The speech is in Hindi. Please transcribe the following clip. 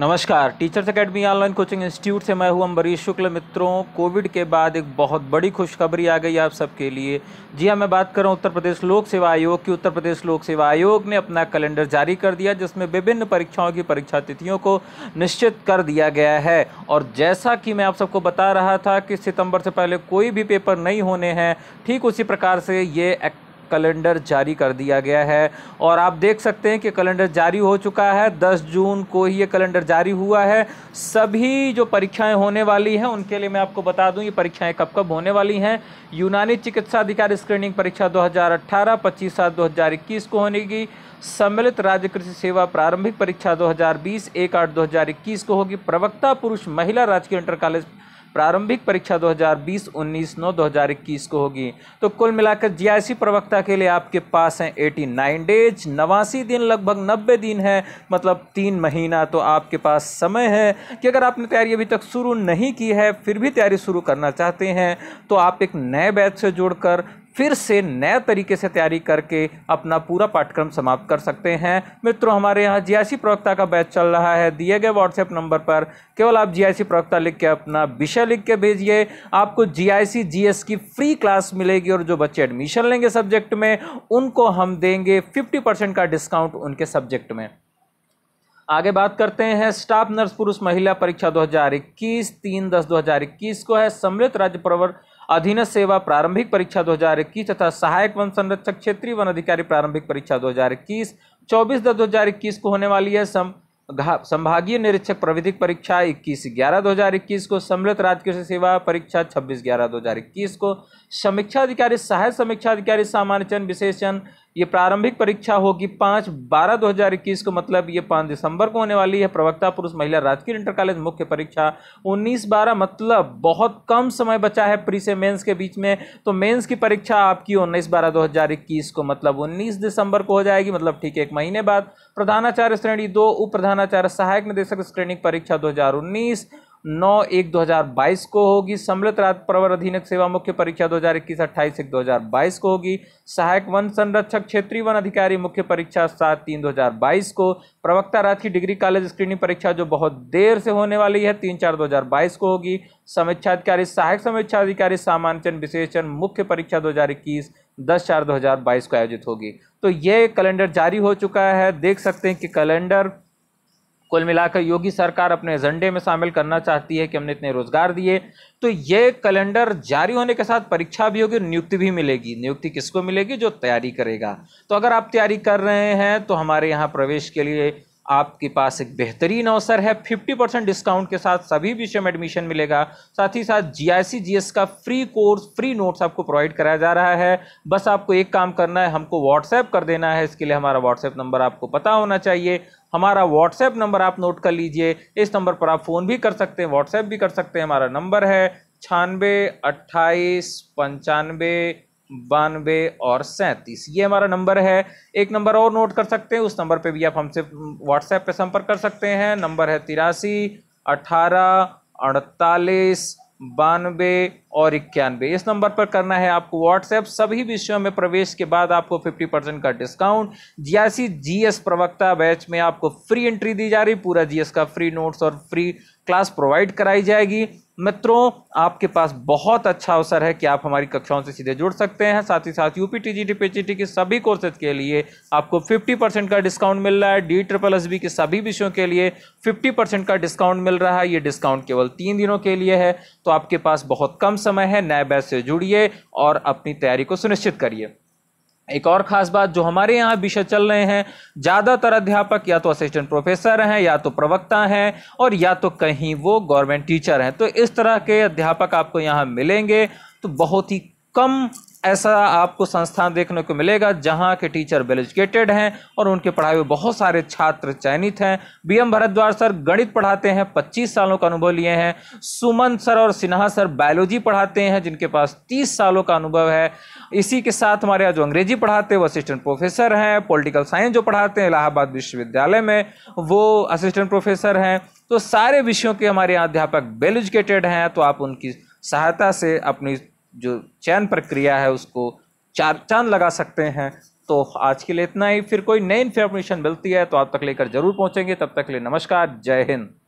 नमस्कार teachers academy online coaching institute से मैं हूं अम्बरीश शुक्ल मित्रों कोविड के बाद एक बहुत बड़ी खुशखबरी आ गई आप सबके लिए जी हाँ मैं बात कर रहा हूं उत्तर प्रदेश लोक सेवा आयोग की उत्तर प्रदेश लोक सेवा आयोग ने अपना कैलेंडर जारी कर दिया जिसमें विभिन्न परीक्षाओं की परीक्षा तिथियों को निश्चित कर दिया गया है और जैसा कि मैं आप सबको बता रहा था कि सितंबर से पहले कोई भी पेपर नहीं होने हैं ठीक उसी प्रकार से ये कैलेंडर जारी कर दिया गया है और आप देख सकते हैं कि कैलेंडर जारी हो चुका है 10 जून को ही ये कैलेंडर जारी हुआ है सभी जो परीक्षाएं होने वाली हैं उनके लिए मैं आपको बता दूं ये परीक्षाएं कब कब होने वाली हैं यूनानी चिकित्सा अधिकार स्क्रीनिंग परीक्षा दो हज़ार सात 2021 को होने की सम्मिलित राज्य कृषि सेवा प्रारंभिक परीक्षा 2020 एक आठ दो को होगी प्रवक्ता पुरुष महिला राजकीय इंटर कॉलेज प्रारंभिक परीक्षा 2020, 19, हज़ार 2021 को होगी तो कुल मिलाकर जीआईसी प्रवक्ता के लिए आपके पास हैं 89 डेज नवासी दिन लगभग 90 दिन है मतलब तीन महीना तो आपके पास समय है कि अगर आपने तैयारी अभी तक शुरू नहीं की है फिर भी तैयारी शुरू करना चाहते हैं तो आप एक नए बैच से जुड़कर फिर से नए तरीके से तैयारी करके अपना पूरा पाठ्यक्रम समाप्त कर सकते हैं मित्रों हमारे यहाँ जीआईसी प्रवक्ता का बैच चल रहा है दिए गए व्हाट्सएप नंबर पर केवल आप जीआईसी प्रवक्ता लिख के अपना विषय लिख के भेजिए आपको जीआईसी जीएस की फ्री क्लास मिलेगी और जो बच्चे एडमिशन लेंगे सब्जेक्ट में उनको हम देंगे फिफ्टी परसेंट का डिस्काउंट उनके सब्जेक्ट में आगे बात करते हैं स्टाफ नर्स पुरुष महिला परीक्षा 2021 तीन दस इक्कीस को है सम्मिलित राज्य प्रवर अधीन सेवा प्रारंभिक परीक्षा 2021 तथा सहायक वन संरक्षक क्षेत्रीय वन अधिकारी प्रारंभिक परीक्षा 2021 चौबीस दस इक्कीस को होने वाली है सम संभागीय निरीक्षक प्रविधिक परीक्षा 21 ग्यारह इक्कीस को सम्मिलित राजकीय सेवा परीक्षा 26 ग्यारह इक्कीस को समीक्षा अधिकारी सहायक समीक्षा अधिकारी चयन विशेषण ये प्रारंभिक परीक्षा होगी पाँच बारह दो हज़ार इक्कीस को मतलब ये पाँच दिसंबर को होने वाली है प्रवक्ता पुरुष महिला राजकीय इंटर कॉलेज मुख्य परीक्षा उन्नीस बारह मतलब बहुत कम समय बचा है प्री से मेंस के बीच में तो मेंस की परीक्षा आपकी उन्नीस बारह दो हज़ार इक्कीस को मतलब उन्नीस दिसंबर को हो जाएगी मतलब ठीक है एक महीने बाद प्रधानाचार्य श्रेणी दो उप प्रधानाचार्य सहायक निदेशक स्क्रीनिंग परीक्षा दो हज़ार उन्नीस नौ एक 2022 को होगी सम्मिलित राज्य प्रवर अधीनक सेवा मुख्य परीक्षा 2021 अट्ठाईस एक बाईस को होगी सहायक वन संरक्षक क्षेत्रीय वन अधिकारी मुख्य परीक्षा सात तीन 2022 को प्रवक्ता राजकीय डिग्री कॉलेज स्क्रीनिंग परीक्षा जो बहुत देर से होने वाली है तीन चार 2022 को होगी समीक्षाधिकारी सहायक समीक्षाधिकारी सामान्यचन विशेषण मुख्य परीक्षा दो हजार इक्कीस दस चार दो हज़ार बाईस को आयोजित होगी तो यह कैलेंडर जारी हो चुका है देख सकते हैं कि कैलेंडर कुल मिलाकर योगी सरकार अपने एजेंडे में शामिल करना चाहती है कि हमने इतने रोजगार दिए तो ये कैलेंडर जारी होने के साथ परीक्षा भी होगी नियुक्ति भी मिलेगी नियुक्ति किसको मिलेगी जो तैयारी करेगा तो अगर आप तैयारी कर रहे हैं तो हमारे यहाँ प्रवेश के लिए आपके पास एक बेहतरीन अवसर है 50 परसेंट डिस्काउंट के साथ सभी विषय में एडमिशन मिलेगा साथ ही साथ जी जीएस का फ्री कोर्स फ्री नोट्स आपको प्रोवाइड कराया जा रहा है बस आपको एक काम करना है हमको व्हाट्सएप कर देना है इसके लिए हमारा व्हाट्सएप नंबर आपको पता होना चाहिए हमारा व्हाट्सएप नंबर आप नोट कर लीजिए इस नंबर पर आप फ़ोन भी कर सकते हैं व्हाट्सएप भी कर सकते हैं हमारा नंबर है छानबे अट्ठाईस पंचानबे बानवे और सैंतीस ये हमारा नंबर है एक नंबर और नोट कर सकते हैं उस नंबर पे भी आप हमसे व्हाट्सएप पे संपर्क कर सकते हैं नंबर है तिरासी अठारह अड़तालीस बानवे और इक्यानवे इस नंबर पर करना है आपको व्हाट्सएप सभी विषयों में प्रवेश के बाद आपको 50 परसेंट का डिस्काउंट जियासी जीएस प्रवक्ता बैच में आपको फ्री एंट्री दी जा रही पूरा जीएस का फ्री नोट्स और फ्री क्लास प्रोवाइड कराई जाएगी मित्रों आपके पास बहुत अच्छा अवसर है कि आप हमारी कक्षाओं से सीधे जुड़ सकते हैं साथ ही साथ यूपी टी जी टी के सभी कोर्सेज के लिए आपको 50 परसेंट का डिस्काउंट मिल रहा है डी ट्रिपल एस बी के सभी विषयों के लिए 50 परसेंट का डिस्काउंट मिल रहा है ये डिस्काउंट केवल तीन दिनों के लिए है तो आपके पास बहुत कम समय है नए बैच से जुड़िए और अपनी तैयारी को सुनिश्चित करिए एक और खास बात जो हमारे यहाँ विषय चल रहे हैं ज़्यादातर अध्यापक या तो असिस्टेंट प्रोफेसर हैं या तो प्रवक्ता हैं और या तो कहीं वो गवर्नमेंट टीचर हैं तो इस तरह के अध्यापक आपको यहाँ मिलेंगे तो बहुत ही कम ऐसा आपको संस्थान देखने को मिलेगा जहाँ के टीचर वेल एजुकेटेड हैं और उनके पढ़ाए हुए बहुत सारे छात्र चयनित हैं बी एम भारद्वाज सर गणित पढ़ाते हैं पच्चीस सालों का अनुभव लिए हैं सुमन सर और सिन्हा सर बायोलॉजी पढ़ाते हैं जिनके पास तीस सालों का अनुभव है इसी के साथ हमारे यहाँ जो अंग्रेजी पढ़ाते हैं वो असिस्टेंट प्रोफेसर हैं पोलिटिकल साइंस जो पढ़ाते हैं इलाहाबाद विश्वविद्यालय में वो असिस्टेंट प्रोफेसर हैं तो सारे विषयों के हमारे यहाँ अध्यापक वेल एजुकेटेड हैं तो आप उनकी सहायता से अपनी जो चयन प्रक्रिया है उसको चार चांद लगा सकते हैं तो आज के लिए इतना ही फिर कोई नई इन्फॉर्मेशन मिलती है तो आप तक लेकर जरूर पहुंचेंगे तब तक के लिए नमस्कार जय हिंद